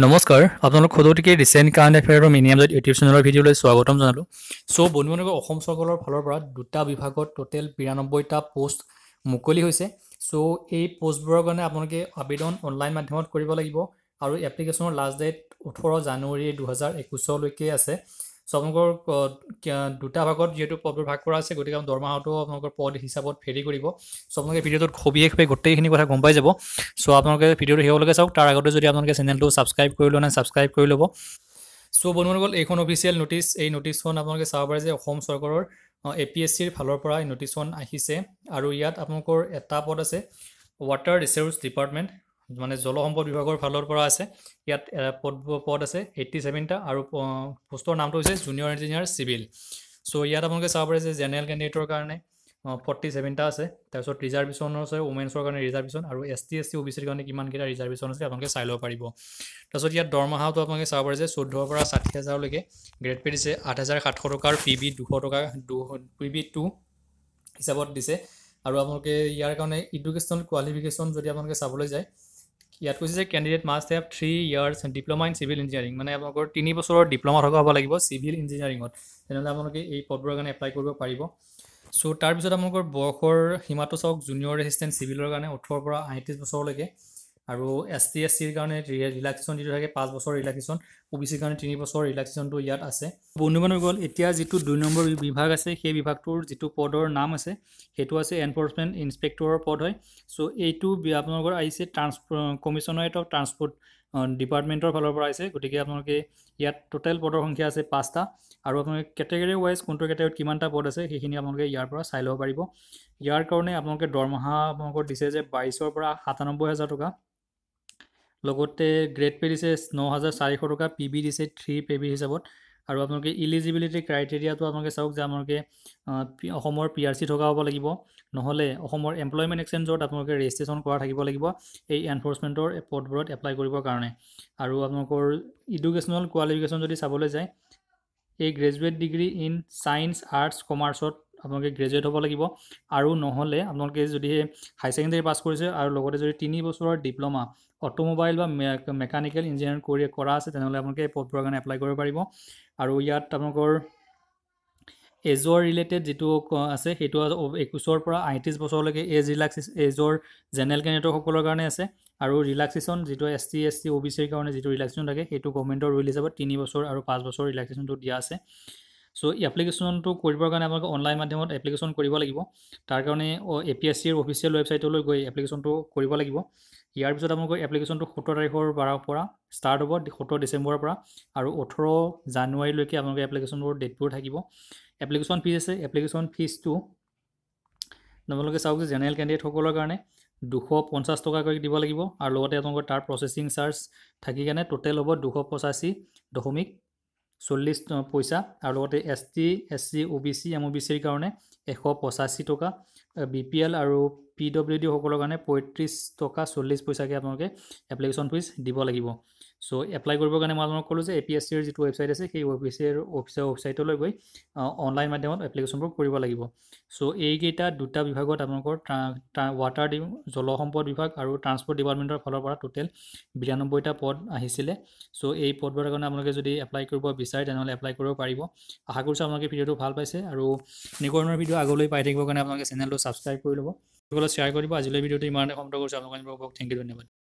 নমস্কাৰ আপোনালোক সদৌতিকে ৰিচেণ্ট কাৰেণ্ট এফেয়াৰ আৰু মিনিয়াম ইউটিউব চেনেলৰ ভিডিঅ'লৈ স্বাগতম জনালোঁ চ' বন্ধু বনিবনগৰ অসম চৰকাৰৰ ফালৰ পৰা দুটা বিভাগত টোটেল বিৰান্নব্বৈটা পোষ্ট মুকলি হৈছে চ' এই পোষ্টবোৰৰ কাৰণে আপোনালোকে আবেদন অনলাইন মাধ্যমত কৰিব লাগিব আৰু এপ্লিকেশ্যনৰ লাষ্ট ডেট ওঠৰ জানুৱাৰী দুহেজাৰ একৈছলৈকে আছে আপোনালোকৰ দুটা ভাগত যিহেতু পদবোৰ ভাগ কৰা আছে গতিকে দৰমহাটো আপোনালোকৰ পদ হিচাপত ফেৰি কৰিব চ' আপোনালোকে ভিডিঅ'টোত খবিয়ে খুবেই গোটেইখিনি কথা গম পাই যাব চ' আপোনালোকে ভিডিঅ'টো শেষলৈকে চাওক তাৰ আগতে যদি আপোনালোকে চেনেলটো ছাবস্ক্ৰাইব কৰি লোৱা নাই ছাবস্ক্ৰাইব কৰি ল'ব চ' বনোৱাসকল এইখন অফিচিয়েল নটিচ এই নটিচখন আপোনালোকে চাব পাৰে যে অসম চৰকাৰৰ এ পি এছ চিৰ ফালৰ পৰা এই নটিচখন আহিছে আৰু ইয়াত আপোনালোকৰ এটা পদ আছে ৱাটাৰ ৰিচোৰ্চ ডিপাৰ্টমেণ্ট মানে জল সম্পদ বিভাগৰ ফালৰ পৰা আছে ইয়াত পদ পদ আছে এইটি চেভেনটা আৰু পোষ্টৰ নামটো হৈছে জুনিয়ৰ ইঞ্জিনিয়াৰ চিভিল চ' ইয়াত আপোনালোকে চাব পাৰে যে জেনেৰেল কেণ্ডিডেটৰ কাৰণে ফৰ্টি চেভেনটা আছে তাৰপিছত ৰিজাৰ্ভেশ্যন আছে ওমেনছৰ কাৰণে ৰিজাৰ্ভেশ্যন আৰু S T S C O' B চিৰ কাৰণে কিমানকেইটা ৰিজাৰ্ভেশ্যন আছে আপোনালোকে চাই ল'ব পাৰিব তাৰপিছত ইয়াত দৰমহাটো আপোনালোকে চাব পাৰে যে চৈধ্যৰ পৰা ষাঠি হাজাৰলৈকে গ্ৰেড পে দিছে আঠ হাজাৰ সাতশ টকাৰ পি বি দুশ টকা পি বি টু হিচাপত দিছে আৰু আপোনালোকে ইয়াৰ কাৰণে এডুকেশ্যন কোৱালিফিকেশ্যন যদি আপোনালোকে চাবলৈ যায় ইয়াত কৈছে যে candidate must have three years diploma in civil engineering মানে আপোনালোকৰ তিনি বছৰৰ ডিপ্ল'মা থকা হ'ব লাগিব চিভিল ইঞ্জিনিয়াৰিঙত তেনেহ'লে আপোনালোকে এই পদবোৰৰ কাৰণে এপ্লাই কৰিব পাৰিব চ' তাৰপিছত আপোনালোকৰ বয়সৰ সীমাটো চাওক জুনিয়ৰ এচিষ্টেণ্ট চিভিলৰ কাৰণে ওঠৰৰ পৰা আঠত্ৰিছ বছৰলৈকে আৰু এছ টি এছ চিৰ কাৰণে ৰিলেক্সেশ্যন যিটো থাকে পাঁচ বছৰ ৰিলেকশ্যন অ' বি চিৰ কাৰণে তিনি বছৰ ৰিলেক্সেশ্যনটো ইয়াত আছে বন্ধু বান্ধৱীসকল এতিয়া যিটো দুই নম্বৰ বিভাগ আছে সেই বিভাগটোৰ যিটো পদৰ নাম আছে সেইটো আছে এনফৰ্চমেণ্ট ইঞ্চপেক্টৰৰ পদ হয় চ' এইটো আপোনালোকৰ আহিছে ট্ৰান্সপ' কমিশ্যনাৰেট অফ ট্ৰান্সপৰ্ট ডিপাৰ্টমেণ্টৰ ফালৰ পৰা আহিছে গতিকে আপোনালোকে ইয়াত টোটেল পদৰ সংখ্যা আছে পাঁচটা আৰু আপোনালোকে কেটেগৰী ৱাইজ কোনটো কেটেগৰীত কিমানটা পদ আছে সেইখিনি আপোনালোকে ইয়াৰ পৰা চাই ল'ব পাৰিব ইয়াৰ কাৰণে আপোনালোকে দৰমহা আপোনালোকৰ দিছে যে বাইছৰ পৰা সাতানব্বৈ হাজাৰ টকা লগতে গ্ৰেড পে দিছে ন হাজাৰ চাৰিশ টকা পি বি দিছে থ্ৰী পে বি হিচাপত আৰু আপোনালোকে ইলিজিবিলিটি ক্ৰাইটেৰিয়াটো আপোনালোকে চাওক যে আপোনালোকে অসমৰ পি আৰ চি থকা হ'ব লাগিব নহ'লে অসমৰ এমপ্লয়মেণ্ট এক্সেঞ্জত আপোনালোকে ৰেজিষ্ট্ৰেশ্যন কৰা থাকিব লাগিব এই এনফৰ্চমেণ্টৰ পদবোৰত এপ্লাই কৰিবৰ কাৰণে আৰু আপোনালোকৰ ইডুকেশ্যনেল কোৱালিফিকেশ্যন যদি চাবলৈ যায় এই graduate degree in science arts কমাৰ্চত আপোনালোকে গ্ৰেজুৱেট হ'ব লাগিব আৰু নহ'লে আপোনালোকে যদি হাই ছেকেণ্ডেৰী পাছ কৰিছে আৰু লগতে যদি তিনি বছৰৰ ডিপ্ল'মা অট'মোবাইল বা মেকানিকেল ইঞ্জিনিয়াৰিং কৰি কৰা আছে তেনেহ'লে আপোনালোকে এই পদবোৰৰ কাৰণে এপ্লাই কৰিব পাৰিব আৰু ইয়াত আপোনালোকৰ এজৰ ৰিলেটেড যিটো আছে সেইটো একৈছৰ পৰা আইত্ৰিছ বছৰলৈকে এজ ৰিলাক্সেচন এজৰ জেনেৰেল কেণ্ডিডেটসকলৰ কাৰণে আছে আৰু ৰিলাক্সেশ্যন যিটো S T S T O' B চিৰ কাৰণে যিটো ৰিলাক্সেশ্যন থাকে সেইটো গভমেণ্টৰ ৰুল হিচাপত তিনি বছৰ আৰু পাঁচ বছৰ ৰিলাক্সেশ্যনটো দিয়া আছে চ' এই এপ্লিকেশ্যনটো কৰিবৰ কাৰণে আপোনালোকে অনলাইন মাধ্যমত এপ্লিকেশ্যন কৰিব লাগিব তাৰ কাৰণে এ পি এছ চিৰ অফিচিয়েল ৱেবছাইটলৈ গৈ এপ্লিকেশ্যনটো কৰিব লাগিব ইয়াৰ পিছত আপোনালোকৰ এপ্লিকেশ্যনটো সোতৰ তাৰিখৰ বাৰৰ পৰা ষ্টাৰ্ট হ'ব সোতৰ ডিচেম্বৰৰ পৰা আৰু ওঠৰ জানুৱাৰীলৈকে আপোনালোকে এপ্লিকেশ্যনবোৰ ডেটবোৰ থাকিব এপ্লিকেশ্যন ফিজ আছে এপ্লিকেশ্যন ফিজটো আপোনালোকে চাওক যে জেনেৰেল কেণ্ডিডেটসকলৰ কাৰণে দুশ পঞ্চাছ টকাকৈ দিব লাগিব আৰু লগতে আপোনালোকৰ তাৰ প্ৰচেচিং চাৰ্জ থাকি কাৰণে টোটেল হ'ব দুশ পঁচাশী দশমিক চল্লিছ পইচা আৰু লগতে S T S C O' B C M O' B চিৰ কাৰণে এশ পঁচাশী টকা বি পি এল আৰু পি ডব্লিউ ডিসকলৰ কাৰণে পঁয়ত্ৰিছ টকা চল্লিছ পইচাকৈ আপোনালোকে এপ্লিকেশ্যন ফিজ দিব লাগিব চ' এপ্লাই কৰিবৰ কাৰণে মই আপোনাক ক'লোঁ যে এ পি এছ চিৰ যিটো ৱেবছাইট আছে সেই ৱেবছাইটৰ অফিচৰ ৱেবছাইটলৈ গৈ অনলাইন মাধ্যমত এপ্লিকেশ্যনবোৰ কৰিব লাগিব চ' এইকেইটা দুটা বিভাগত আপোনালোকৰ ৱাটাৰ ডি জল সম্পদ বিভাগ আৰু ট্ৰান্সপৰ্ট ডিপাৰ্টমেণ্টৰ ফালৰ পৰা টোটেল বিৰানব্বৈটা পদ আহিছিলে চ' এই পদবোৰৰ কাৰণে আপোনালোকে যদি এপ্লাই কৰিব বিচাৰে তেনেহ'লে এপ্লাই কৰিব পাৰিব আশা কৰিছোঁ আপোনালোকে ভিডিঅ'টো ভাল পাইছে আৰু এনেকুৱা ধৰণৰ ভিডিঅ' আগলৈ পাই থাকিবৰ কাৰণে আপোনালোকে চেনেলটো ছাবস্ক্ৰাইব কৰি ল'ব সকলে শ্বেয়াৰ কৰিব আজিলৈ ভিডিঅ'টো ইমানে সমন্ত কৰিছোঁ আপোনালোকক থেংক ইউ ধন্যবাদ